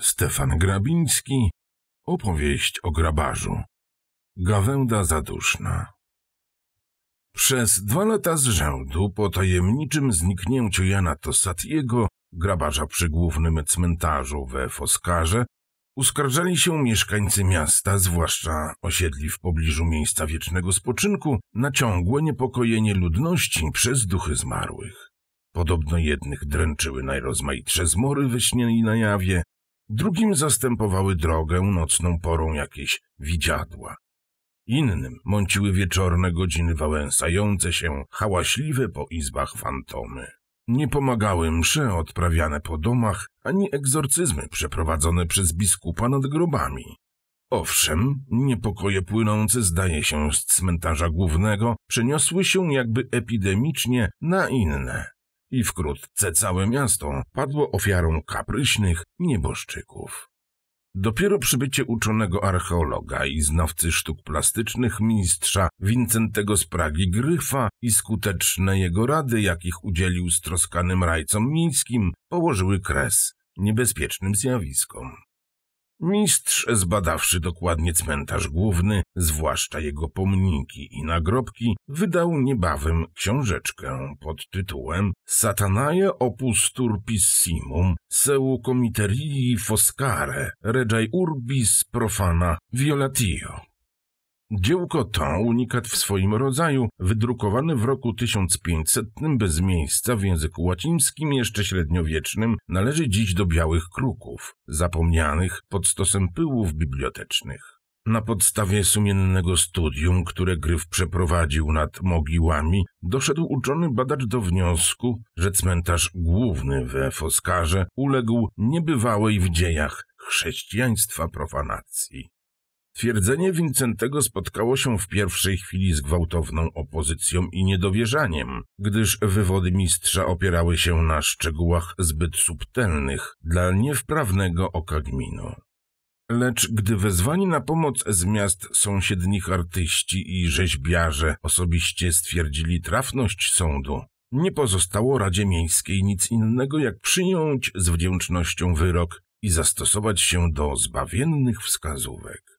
Stefan Grabiński Opowieść o grabarzu Gawęda zaduszna przez dwa lata z rzędu po tajemniczym zniknięciu Jana Tosatiego, grabarza przy głównym cmentarzu we Foskarze, uskarżali się mieszkańcy miasta, zwłaszcza osiedli w pobliżu miejsca wiecznego spoczynku, na ciągłe niepokojenie ludności przez duchy zmarłych. Podobno jednych dręczyły najrozmaitsze zmory we śnie i na jawie, drugim zastępowały drogę nocną porą jakieś widziadła innym mąciły wieczorne godziny wałęsające się, hałaśliwe po izbach fantomy. Nie pomagały msze odprawiane po domach, ani egzorcyzmy przeprowadzone przez biskupa nad grobami. Owszem, niepokoje płynące, zdaje się, z cmentarza głównego przeniosły się jakby epidemicznie na inne. I wkrótce całe miasto padło ofiarą kapryśnych nieboszczyków. Dopiero przybycie uczonego archeologa i znawcy sztuk plastycznych mistrza Wincentego z Pragi Gryfa i skuteczne jego rady, jakich udzielił stroskanym rajcom miejskim, położyły kres niebezpiecznym zjawiskom. Mistrz, zbadawszy dokładnie cmentarz główny, zwłaszcza jego pomniki i nagrobki, wydał niebawem książeczkę pod tytułem Satanae opus turpissimum seu comiterii foscare regiae urbis profana violatio, Dziełko to unikat w swoim rodzaju, wydrukowany w roku 1500 bez miejsca w języku łacińskim jeszcze średniowiecznym, należy dziś do białych kruków, zapomnianych pod stosem pyłów bibliotecznych. Na podstawie sumiennego studium, które Gryf przeprowadził nad mogiłami, doszedł uczony badacz do wniosku, że cmentarz główny we Foskarze uległ niebywałej w dziejach chrześcijaństwa profanacji. Twierdzenie Wincentego spotkało się w pierwszej chwili z gwałtowną opozycją i niedowierzaniem, gdyż wywody mistrza opierały się na szczegółach zbyt subtelnych dla niewprawnego oka gminu. Lecz gdy wezwani na pomoc z miast sąsiednich artyści i rzeźbiarze osobiście stwierdzili trafność sądu, nie pozostało Radzie Miejskiej nic innego jak przyjąć z wdzięcznością wyrok i zastosować się do zbawiennych wskazówek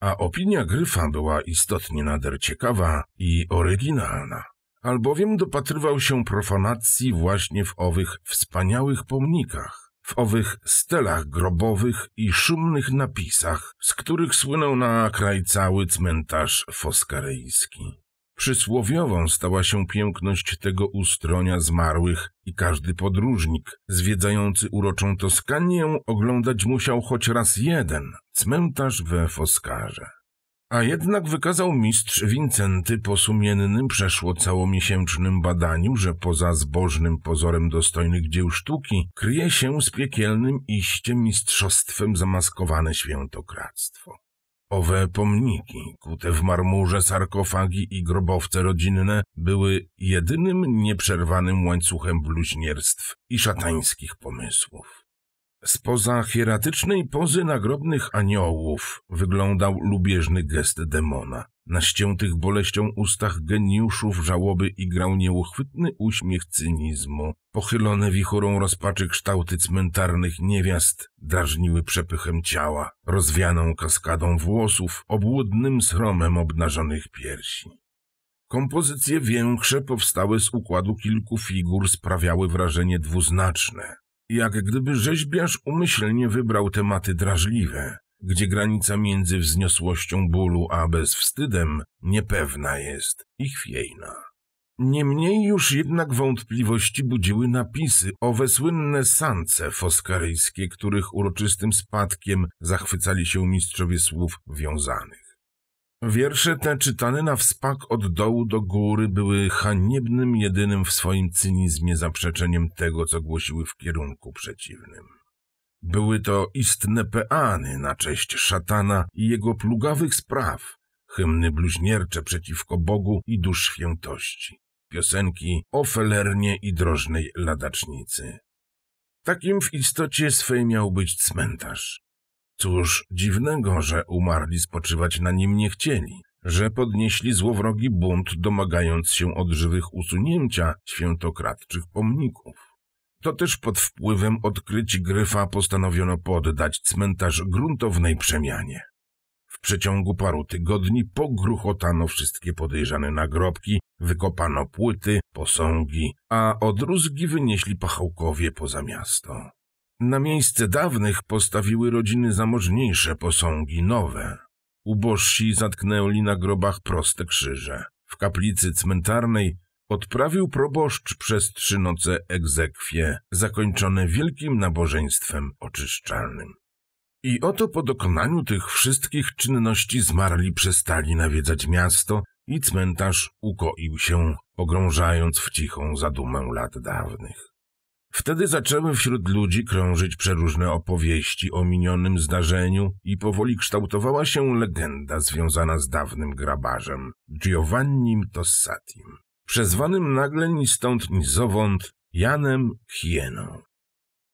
a opinia Gryfa była istotnie nader ciekawa i oryginalna, albowiem dopatrywał się profanacji właśnie w owych wspaniałych pomnikach, w owych stelach grobowych i szumnych napisach, z których słynął na kraj cały cmentarz foskarejski. Przysłowiową stała się piękność tego ustronia zmarłych i każdy podróżnik zwiedzający uroczą Toskanię oglądać musiał choć raz jeden cmentarz we Foskarze. A jednak wykazał mistrz Wincenty po sumiennym, przeszło całomiesięcznym badaniu, że poza zbożnym pozorem dostojnych dzieł sztuki kryje się z piekielnym iście mistrzostwem zamaskowane świętokradztwo. Owe pomniki, kute w marmurze sarkofagi i grobowce rodzinne, były jedynym nieprzerwanym łańcuchem bluźnierstw i szatańskich pomysłów. Spoza hieratycznej pozy nagrobnych aniołów wyglądał lubieżny gest demona. Na ściętych boleścią ustach geniuszów żałoby igrał nieuchwytny uśmiech cynizmu. Pochylone wichurą rozpaczy kształty cmentarnych niewiast drażniły przepychem ciała, rozwianą kaskadą włosów, obłudnym sromem obnażonych piersi. Kompozycje większe powstałe z układu kilku figur sprawiały wrażenie dwuznaczne. Jak gdyby rzeźbiarz umyślnie wybrał tematy drażliwe, gdzie granica między wzniosłością bólu a bezwstydem niepewna jest i chwiejna. Niemniej już jednak wątpliwości budziły napisy owe słynne sance foskaryjskie, których uroczystym spadkiem zachwycali się mistrzowie słów wiązanych. Wiersze te, czytane na wspak od dołu do góry, były haniebnym, jedynym w swoim cynizmie zaprzeczeniem tego, co głosiły w kierunku przeciwnym. Były to istne peany na cześć szatana i jego plugawych spraw, hymny bluźniercze przeciwko Bogu i dusz świętości, piosenki o felernie i drożnej ladacznicy. Takim w istocie swej miał być cmentarz. Cóż dziwnego, że umarli spoczywać na nim nie chcieli, że podnieśli złowrogi bunt, domagając się od żywych usunięcia świętokradczych pomników. To też pod wpływem odkryć gryfa postanowiono poddać cmentarz gruntownej przemianie. W przeciągu paru tygodni pogruchotano wszystkie podejrzane nagrobki, wykopano płyty, posągi, a odrózgi wynieśli pachałkowie poza miasto. Na miejsce dawnych postawiły rodziny zamożniejsze posągi, nowe. Ubożsi zatknęli na grobach proste krzyże. W kaplicy cmentarnej odprawił proboszcz przez trzy noce egzekwie, zakończone wielkim nabożeństwem oczyszczalnym. I oto po dokonaniu tych wszystkich czynności zmarli przestali nawiedzać miasto i cmentarz ukoił się, pogrążając w cichą zadumę lat dawnych. Wtedy zaczęły wśród ludzi krążyć przeróżne opowieści o minionym zdarzeniu i powoli kształtowała się legenda związana z dawnym grabarzem Giovannim Tossatim, przezwanym nagle ni stąd ni zowąd Janem Hieną.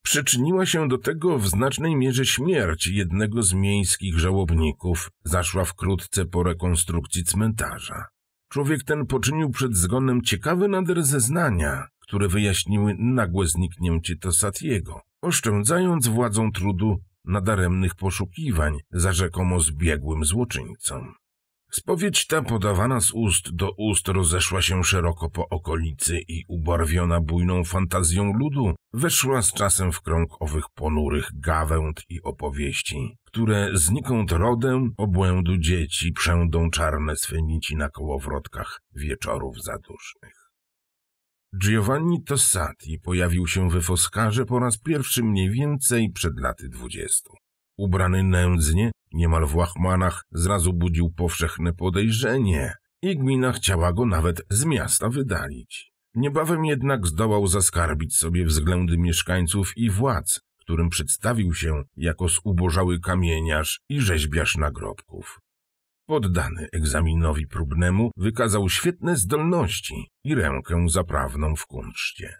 Przyczyniła się do tego w znacznej mierze śmierć jednego z miejskich żałobników, zaszła wkrótce po rekonstrukcji cmentarza. Człowiek ten poczynił przed zgonem ciekawe nader zeznania, które wyjaśniły nagłe zniknięcie Tosatiego, oszczędzając władzą trudu nadaremnych poszukiwań za rzekomo zbiegłym złoczyńcą. Spowiedź ta podawana z ust do ust rozeszła się szeroko po okolicy i ubarwiona bujną fantazją ludu weszła z czasem w krąg owych ponurych gawęd i opowieści, które znikąd rodem obłędu dzieci przędą czarne nici na kołowrotkach wieczorów zadusznych. Giovanni Tossati pojawił się we Foskarze po raz pierwszy mniej więcej przed laty dwudziestu. Ubrany nędznie, niemal w łachmanach, zrazu budził powszechne podejrzenie i gmina chciała go nawet z miasta wydalić. Niebawem jednak zdołał zaskarbić sobie względy mieszkańców i władz, którym przedstawił się jako zubożały kamieniarz i rzeźbiarz nagrobków. Poddany egzaminowi próbnemu wykazał świetne zdolności i rękę zaprawną w kunszcie.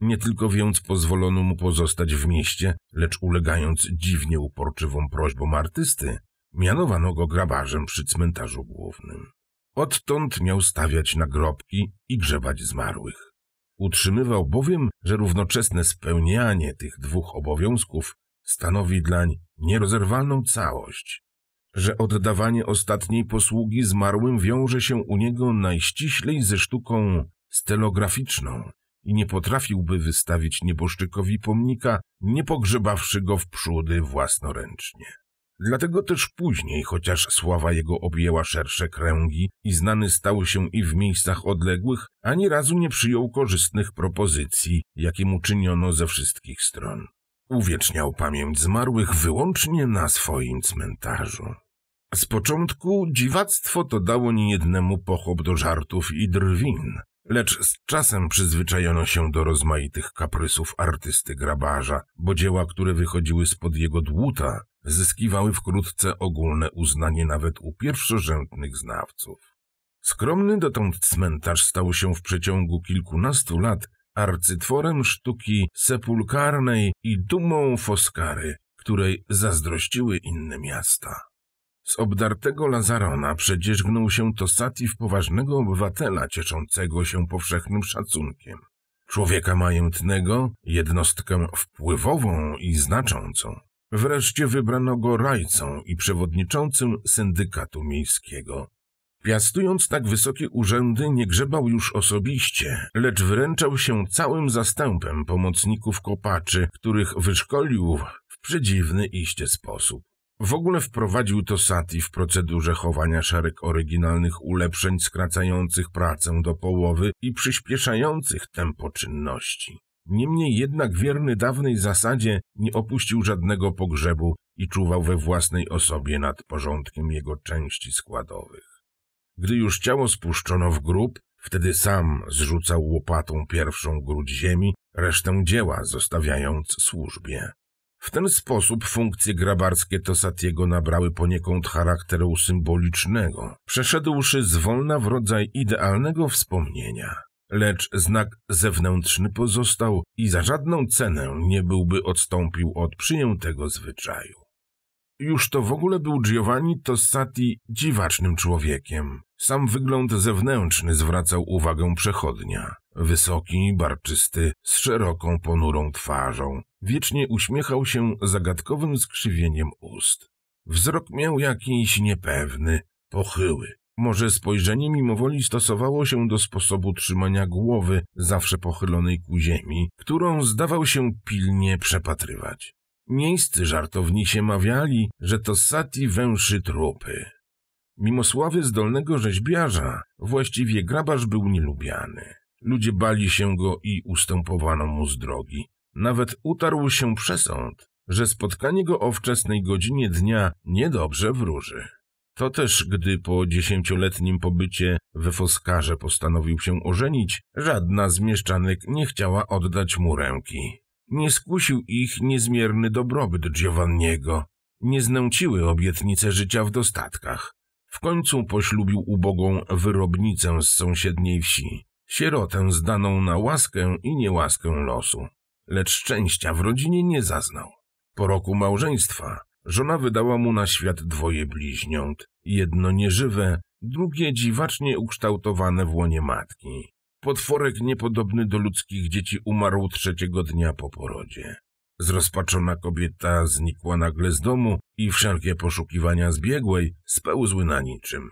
Nie tylko więc pozwolono mu pozostać w mieście, lecz ulegając dziwnie uporczywą prośbom artysty, mianowano go grabarzem przy cmentarzu głównym. Odtąd miał stawiać nagrobki i grzebać zmarłych. Utrzymywał bowiem, że równoczesne spełnianie tych dwóch obowiązków stanowi dlań nierozerwalną całość, że oddawanie ostatniej posługi zmarłym wiąże się u niego najściślej ze sztuką stelograficzną i nie potrafiłby wystawić nieboszczykowi pomnika, nie pogrzebawszy go w przódy własnoręcznie. Dlatego też później, chociaż sława jego objęła szersze kręgi i znany stał się i w miejscach odległych, ani razu nie przyjął korzystnych propozycji, jakie mu czyniono ze wszystkich stron. Uwieczniał pamięć zmarłych wyłącznie na swoim cmentarzu. Z początku dziwactwo to dało niejednemu pochop do żartów i drwin, lecz z czasem przyzwyczajono się do rozmaitych kaprysów artysty grabarza, bo dzieła, które wychodziły spod jego dłuta, zyskiwały wkrótce ogólne uznanie nawet u pierwszorzędnych znawców. Skromny dotąd cmentarz stał się w przeciągu kilkunastu lat arcytworem sztuki sepulkarnej i dumą Foskary, której zazdrościły inne miasta. Z obdartego Lazarona przedzierzgnął się Tosati w poważnego obywatela cieszącego się powszechnym szacunkiem. Człowieka majętnego, jednostkę wpływową i znaczącą. Wreszcie wybrano go rajcą i przewodniczącym syndykatu miejskiego. Piastując tak wysokie urzędy, nie grzebał już osobiście, lecz wyręczał się całym zastępem pomocników kopaczy, których wyszkolił w przedziwny iście sposób. W ogóle wprowadził to Sati w procedurze chowania szereg oryginalnych ulepszeń skracających pracę do połowy i przyspieszających tempo czynności. Niemniej jednak wierny dawnej zasadzie nie opuścił żadnego pogrzebu i czuwał we własnej osobie nad porządkiem jego części składowych. Gdy już ciało spuszczono w grób, wtedy sam zrzucał łopatą pierwszą grudź ziemi, resztę dzieła zostawiając służbie. W ten sposób funkcje grabarskie Tosatiego nabrały poniekąd charakteru symbolicznego, przeszedłszy zwolna w rodzaj idealnego wspomnienia. Lecz znak zewnętrzny pozostał i za żadną cenę nie byłby odstąpił od przyjętego zwyczaju. Już to w ogóle był Giovanni Tossati dziwacznym człowiekiem. Sam wygląd zewnętrzny zwracał uwagę przechodnia. Wysoki, barczysty, z szeroką, ponurą twarzą. Wiecznie uśmiechał się zagadkowym skrzywieniem ust. Wzrok miał jakiś niepewny, pochyły. Może spojrzenie mimowoli stosowało się do sposobu trzymania głowy, zawsze pochylonej ku ziemi, którą zdawał się pilnie przepatrywać. Miejscy żartownisie mawiali, że to Sati węszy trupy. Mimo sławy zdolnego rzeźbiarza, właściwie grabarz był nielubiany. Ludzie bali się go i ustępowano mu z drogi. Nawet utarł się przesąd, że spotkanie go o wczesnej godzinie dnia niedobrze wróży. To też, gdy po dziesięcioletnim pobycie we Foskarze postanowił się ożenić, żadna z mieszczanek nie chciała oddać mu ręki. Nie skusił ich niezmierny dobrobyt Giovanniego. Nie znęciły obietnice życia w dostatkach. W końcu poślubił ubogą wyrobnicę z sąsiedniej wsi, sierotę zdaną na łaskę i niełaskę losu. Lecz szczęścia w rodzinie nie zaznał. Po roku małżeństwa żona wydała mu na świat dwoje bliźniąt, jedno nieżywe, drugie dziwacznie ukształtowane w łonie matki. Potworek niepodobny do ludzkich dzieci umarł trzeciego dnia po porodzie. Zrozpaczona kobieta znikła nagle z domu i wszelkie poszukiwania zbiegłej spełzły na niczym.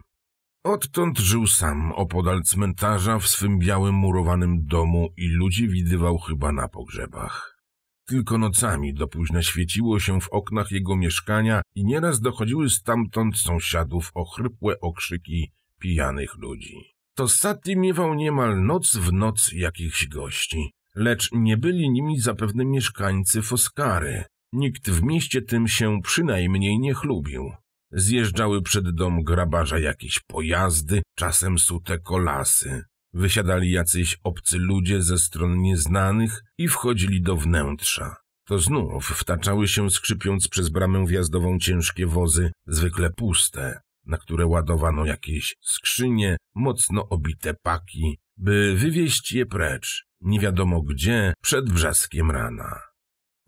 Odtąd żył sam opodal cmentarza w swym białym murowanym domu i ludzi widywał chyba na pogrzebach. Tylko nocami do późna świeciło się w oknach jego mieszkania i nieraz dochodziły stamtąd sąsiadów ochrypłe okrzyki pijanych ludzi. To Sati miewał niemal noc w noc jakichś gości, lecz nie byli nimi zapewne mieszkańcy Foskary. Nikt w mieście tym się przynajmniej nie chlubił. Zjeżdżały przed dom grabarza jakieś pojazdy, czasem sute kolasy. Wysiadali jacyś obcy ludzie ze stron nieznanych i wchodzili do wnętrza. To znów wtaczały się skrzypiąc przez bramę wjazdową ciężkie wozy, zwykle puste na które ładowano jakieś skrzynie, mocno obite paki, by wywieźć je precz, nie wiadomo gdzie, przed wrzaskiem rana.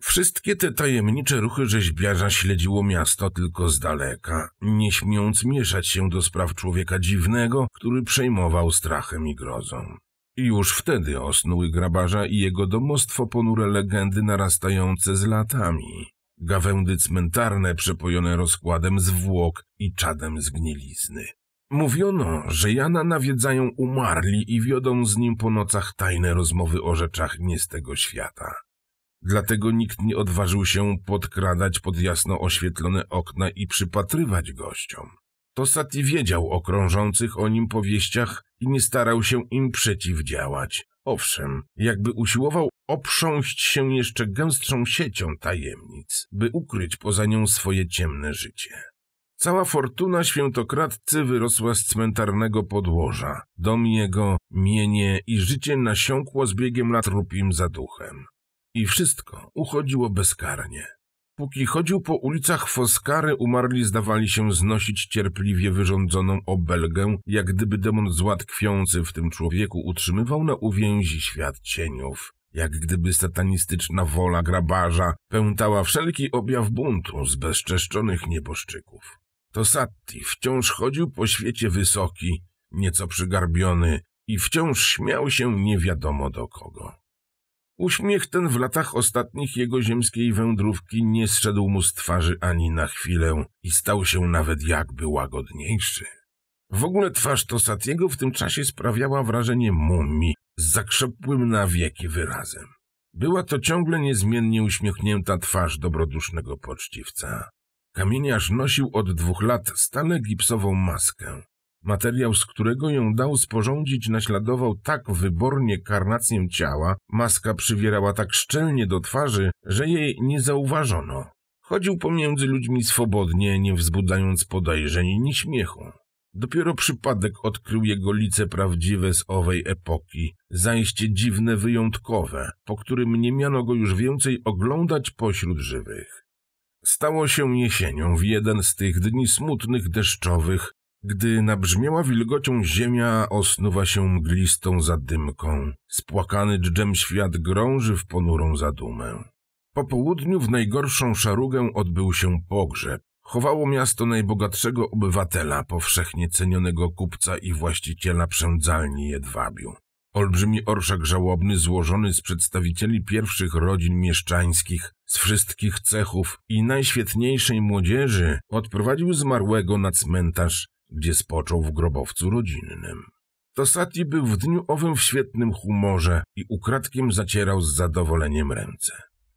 Wszystkie te tajemnicze ruchy rzeźbiarza śledziło miasto tylko z daleka, nie śmiąc mieszać się do spraw człowieka dziwnego, który przejmował strachem i grozą. Już wtedy osnuły grabarza i jego domostwo ponure legendy narastające z latami gawędy cmentarne przepojone rozkładem zwłok i czadem zgnilizny. Mówiono, że Jana nawiedzają umarli i wiodą z nim po nocach tajne rozmowy o rzeczach nie z tego świata. Dlatego nikt nie odważył się podkradać pod jasno oświetlone okna i przypatrywać gościom. To Sati wiedział o krążących o nim powieściach i nie starał się im przeciwdziałać. Owszem, jakby usiłował oprząść się jeszcze gęstszą siecią tajemnic, by ukryć poza nią swoje ciemne życie. Cała fortuna świętokradcy wyrosła z cmentarnego podłoża. Dom jego, mienie i życie nasiąkło z biegiem lat rupim zaduchem. I wszystko uchodziło bezkarnie. Póki chodził po ulicach Foskary, umarli zdawali się znosić cierpliwie wyrządzoną obelgę, jak gdyby demon zła tkwiący w tym człowieku utrzymywał na uwięzi świat cieniów. Jak gdyby satanistyczna wola grabarza pętała wszelki objaw buntu z bezczeszczonych nieboszczyków. To Satti wciąż chodził po świecie wysoki, nieco przygarbiony i wciąż śmiał się nie wiadomo do kogo. Uśmiech ten w latach ostatnich jego ziemskiej wędrówki nie zszedł mu z twarzy ani na chwilę i stał się nawet jakby łagodniejszy. W ogóle twarz Tosatiego w tym czasie sprawiała wrażenie mumii z zakrzepłym na wieki wyrazem. Była to ciągle niezmiennie uśmiechnięta twarz dobrodusznego poczciwca. Kamieniarz nosił od dwóch lat stale gipsową maskę, Materiał, z którego ją dał sporządzić, naśladował tak wybornie karnację ciała, maska przywierała tak szczelnie do twarzy, że jej nie zauważono. Chodził pomiędzy ludźmi swobodnie, nie wzbudzając podejrzeń ni śmiechu. Dopiero przypadek odkrył jego lice prawdziwe z owej epoki, zajście dziwne, wyjątkowe, po którym nie miano go już więcej oglądać pośród żywych. Stało się jesienią w jeden z tych dni smutnych, deszczowych, gdy nabrzmiała wilgocią ziemia, osnuwa się mglistą zadymką. Spłakany dżdżem świat grąży w ponurą zadumę. Po południu w najgorszą szarugę odbył się pogrzeb. Chowało miasto najbogatszego obywatela, powszechnie cenionego kupca i właściciela przędzalni jedwabiu. Olbrzymi orszak żałobny złożony z przedstawicieli pierwszych rodzin mieszczańskich, z wszystkich cechów i najświetniejszej młodzieży odprowadził zmarłego na cmentarz gdzie spoczął w grobowcu rodzinnym. Tosati był w dniu owym w świetnym humorze i ukradkiem zacierał z zadowoleniem ręce.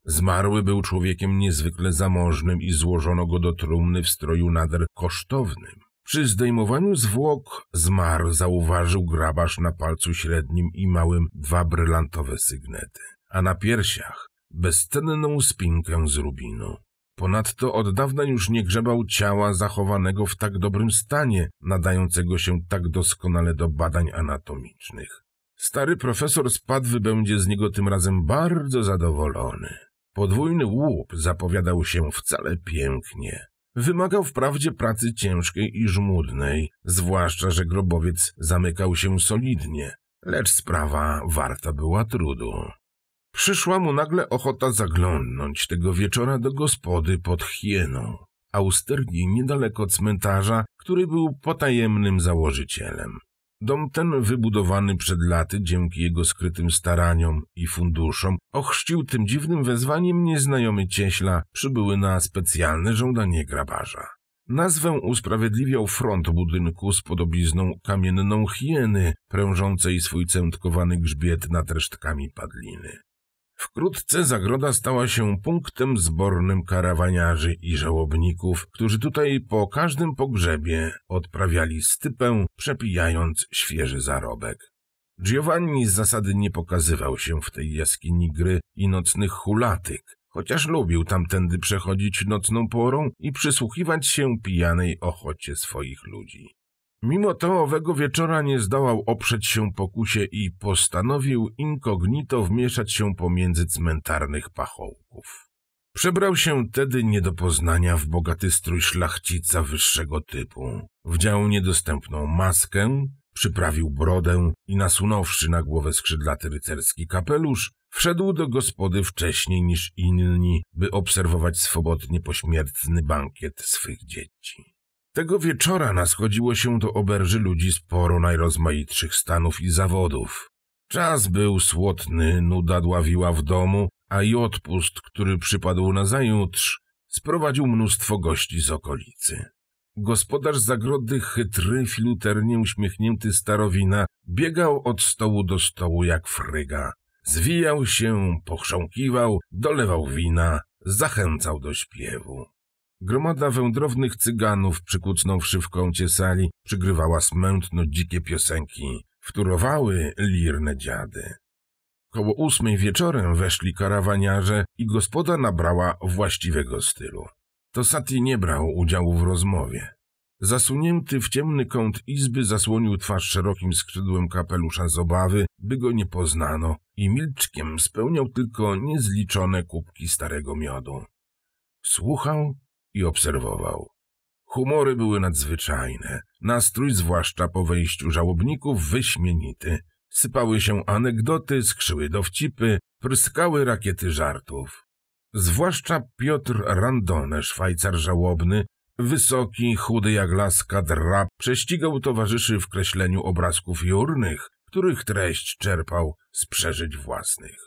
Zmarły był człowiekiem niezwykle zamożnym i złożono go do trumny w stroju nader kosztownym. Przy zdejmowaniu zwłok zmarł zauważył grabarz na palcu średnim i małym dwa brylantowe sygnety, a na piersiach bezcenną spinkę z rubinu. Ponadto od dawna już nie grzebał ciała zachowanego w tak dobrym stanie, nadającego się tak doskonale do badań anatomicznych. Stary profesor Spadwy będzie z niego tym razem bardzo zadowolony. Podwójny łup zapowiadał się wcale pięknie. Wymagał wprawdzie pracy ciężkiej i żmudnej, zwłaszcza, że grobowiec zamykał się solidnie, lecz sprawa warta była trudu. Przyszła mu nagle ochota zaglądnąć tego wieczora do gospody pod hieną, austerni niedaleko cmentarza, który był potajemnym założycielem. Dom ten, wybudowany przed laty dzięki jego skrytym staraniom i funduszom, ochrzcił tym dziwnym wezwaniem nieznajomy cieśla, przybyły na specjalne żądanie grabarza. Nazwę usprawiedliwiał front budynku z podobizną kamienną hieny, prężącej swój cętkowany grzbiet nad resztkami padliny. Wkrótce zagroda stała się punktem zbornym karawaniarzy i żałobników, którzy tutaj po każdym pogrzebie odprawiali stypę, przepijając świeży zarobek. Giovanni z zasady nie pokazywał się w tej jaskini gry i nocnych hulatyk, chociaż lubił tamtędy przechodzić nocną porą i przysłuchiwać się pijanej ochocie swoich ludzi. Mimo to owego wieczora nie zdołał oprzeć się pokusie i postanowił inkognito wmieszać się pomiędzy cmentarnych pachołków. Przebrał się tedy nie do poznania w bogaty strój szlachcica wyższego typu. Wdział niedostępną maskę, przyprawił brodę i nasunąwszy na głowę skrzydlaty rycerski kapelusz, wszedł do gospody wcześniej niż inni, by obserwować swobodnie pośmiertny bankiet swych dzieci. Tego wieczora naschodziło się do oberży ludzi sporo najrozmaitszych stanów i zawodów. Czas był słodny, nuda dławiła w domu, a i odpust, który przypadł na zajutrz, sprowadził mnóstwo gości z okolicy. Gospodarz zagrody, chytry, filuternie uśmiechnięty starowina, biegał od stołu do stołu jak fryga. Zwijał się, pochrząkiwał, dolewał wina, zachęcał do śpiewu. Gromada wędrownych cyganów przykucną szywką ciesali, przygrywała smętno dzikie piosenki, wtórowały lirne dziady. Koło ósmej wieczorem weszli karawaniarze i gospoda nabrała właściwego stylu. To Sati nie brał udziału w rozmowie. Zasunięty w ciemny kąt izby zasłonił twarz szerokim skrzydłem kapelusza z obawy, by go nie poznano i milczkiem spełniał tylko niezliczone kubki starego miodu. Słuchał i obserwował. Humory były nadzwyczajne, nastrój zwłaszcza po wejściu żałobników wyśmienity. Sypały się anegdoty, skrzyły dowcipy, pryskały rakiety żartów. Zwłaszcza Piotr Randone, Szwajcar żałobny, wysoki, chudy jak laska drab, prześcigał towarzyszy w kreśleniu obrazków jurnych, których treść czerpał z przeżyć własnych.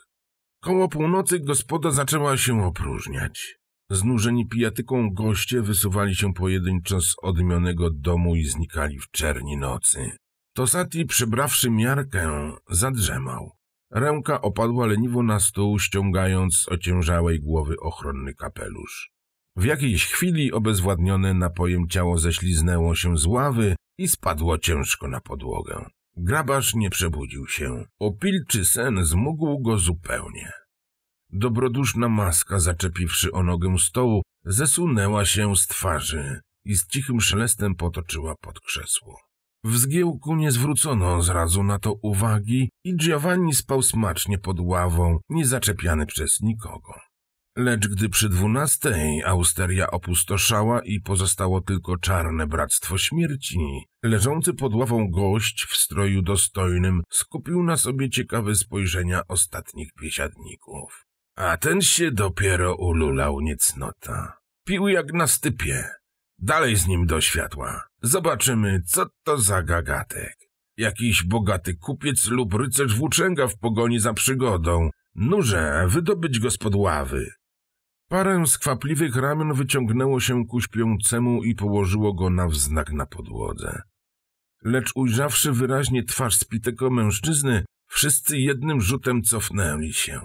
Koło północy gospoda zaczęła się opróżniać. Znużeni pijatyką goście wysuwali się pojedynczo z odmionego domu i znikali w czerni nocy. Tosati, przybrawszy miarkę, zadrzemał. Ręka opadła leniwo na stół, ściągając z ociężałej głowy ochronny kapelusz. W jakiejś chwili obezwładnione napojem ciało ześliznęło się z ławy i spadło ciężko na podłogę. Grabarz nie przebudził się. Opilczy sen zmógł go zupełnie. Dobroduszna maska, zaczepiwszy o nogę stołu, zesunęła się z twarzy i z cichym szelestem potoczyła pod krzesło. W zgiełku nie zwrócono zrazu na to uwagi i Giovanni spał smacznie pod ławą, nie zaczepiany przez nikogo. Lecz gdy przy dwunastej austeria opustoszała i pozostało tylko czarne bractwo śmierci, leżący pod ławą gość w stroju dostojnym skupił na sobie ciekawe spojrzenia ostatnich biesiadników. A ten się dopiero ululał niecnota. Pił jak na stypie. Dalej z nim do światła. Zobaczymy, co to za gagatek. Jakiś bogaty kupiec lub rycerz włóczęga w pogoni za przygodą. Nurze, wydobyć go z ławy. Parę skwapliwych ramion wyciągnęło się ku śpiącemu i położyło go na wznak na podłodze. Lecz ujrzawszy wyraźnie twarz spitego mężczyzny, wszyscy jednym rzutem cofnęli się.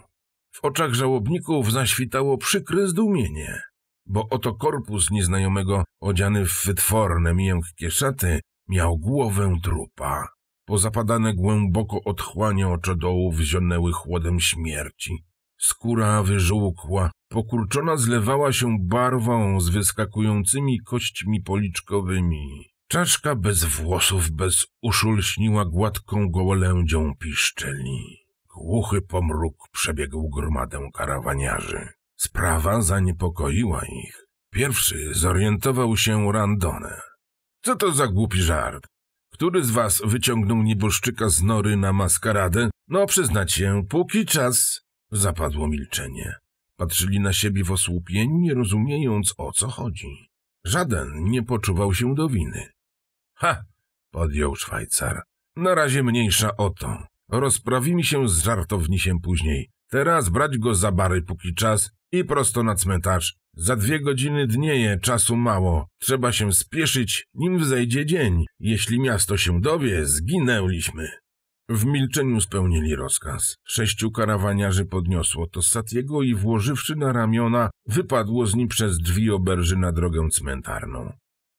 W oczach żałobników zaświtało przykre zdumienie, bo oto korpus nieznajomego, odziany w wytworne, miękkie szaty, miał głowę trupa. Pozapadane głęboko otchłanie oczodołów zionęły chłodem śmierci. Skóra wyżółkła, pokurczona zlewała się barwą z wyskakującymi kośćmi policzkowymi. Czaszka bez włosów, bez uszu lśniła gładką gołolędzią piszczeli. Głuchy pomruk przebiegł gromadę karawaniarzy. Sprawa zaniepokoiła ich. Pierwszy zorientował się Randone. Co to za głupi żart? Który z was wyciągnął nieboszczyka z nory na maskaradę? No, przyznać się, póki czas... Zapadło milczenie. Patrzyli na siebie w nie rozumiejąc o co chodzi. Żaden nie poczuwał się do winy. Ha! Podjął Szwajcar. Na razie mniejsza o to. Rozprawimy się z żartownisiem później. Teraz brać go za bary póki czas i prosto na cmentarz. Za dwie godziny dnieje, czasu mało. Trzeba się spieszyć, nim wzejdzie dzień. Jeśli miasto się dowie, zginęliśmy. W milczeniu spełnili rozkaz. Sześciu karawaniarzy podniosło to Satiego i włożywszy na ramiona, wypadło z nim przez drzwi oberży na drogę cmentarną.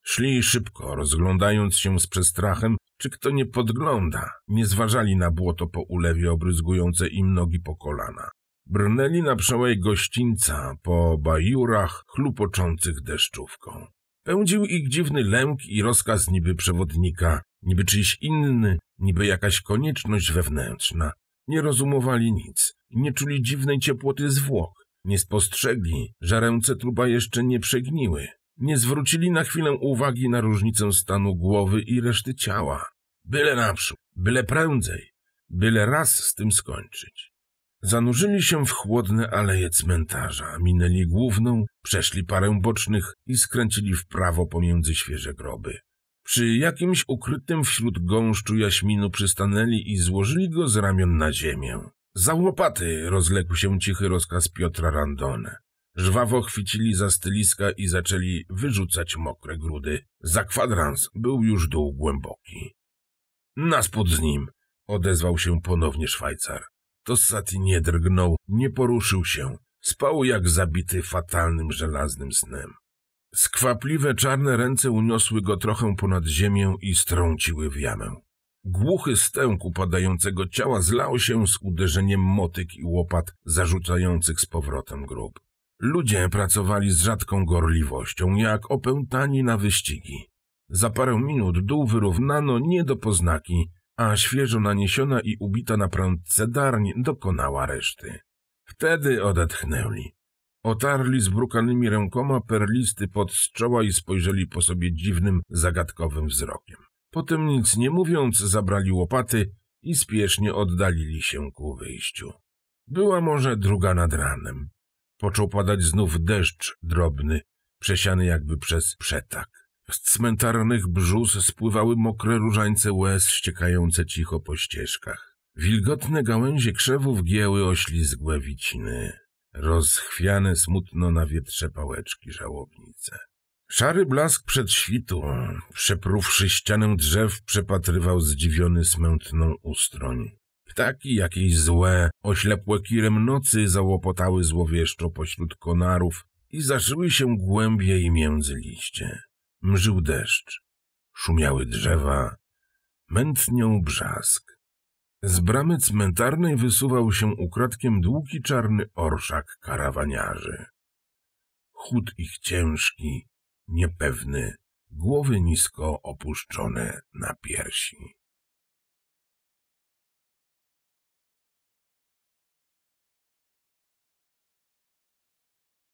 Szli szybko, rozglądając się z przestrachem, czy kto nie podgląda. Nie zważali na błoto po ulewie obryzgujące im nogi po kolana. Brnęli na przełaj gościńca po bajurach chlupoczących deszczówką. Pędził ich dziwny lęk i rozkaz niby przewodnika, niby czyjś inny, niby jakaś konieczność wewnętrzna. Nie rozumowali nic, nie czuli dziwnej ciepłoty zwłok, nie spostrzegli, że ręce truba jeszcze nie przegniły, nie zwrócili na chwilę uwagi na różnicę stanu głowy i reszty ciała. Byle naprzód, byle prędzej, byle raz z tym skończyć. Zanurzyli się w chłodne aleje cmentarza, minęli główną, przeszli parę bocznych i skręcili w prawo pomiędzy świeże groby. Przy jakimś ukrytym wśród gąszczu jaśminu przystanęli i złożyli go z ramion na ziemię. Za łopaty rozległ się cichy rozkaz Piotra Randone. Żwawo chwycili za styliska i zaczęli wyrzucać mokre grudy. Za kwadrans był już dół głęboki. Na spód z nim, odezwał się ponownie Szwajcar. Tossati nie drgnął, nie poruszył się. Spał jak zabity fatalnym żelaznym snem. Skwapliwe czarne ręce uniosły go trochę ponad ziemię i strąciły w jamę. Głuchy stęk upadającego ciała zlał się z uderzeniem motyk i łopat zarzucających z powrotem grób. Ludzie pracowali z rzadką gorliwością, jak opętani na wyścigi. Za parę minut dół wyrównano nie do poznaki, a świeżo naniesiona i ubita na prędce darń dokonała reszty. Wtedy odetchnęli. Otarli brukanymi rękoma perlisty pod z czoła i spojrzeli po sobie dziwnym, zagadkowym wzrokiem. Potem nic nie mówiąc zabrali łopaty i spiesznie oddalili się ku wyjściu. Była może druga nad ranem. Począł padać znów deszcz drobny, przesiany jakby przez przetak. Z cmentarnych brzus spływały mokre różańce łez ściekające cicho po ścieżkach. Wilgotne gałęzie krzewów gięły oślizgłe wiciny, rozchwiane smutno na wietrze pałeczki żałobnice. Szary blask przed przedświtu, przepruwszy ścianę drzew, przepatrywał zdziwiony smętną ustroń. Ptaki jakieś złe, oślepłe kirem nocy załopotały złowieszczo pośród konarów i zaszyły się głębiej między liście. Mrzył deszcz, szumiały drzewa, mętnią brzask. Z bramy cmentarnej wysuwał się ukradkiem długi czarny orszak karawaniarzy. Chód ich ciężki, niepewny, głowy nisko opuszczone na piersi.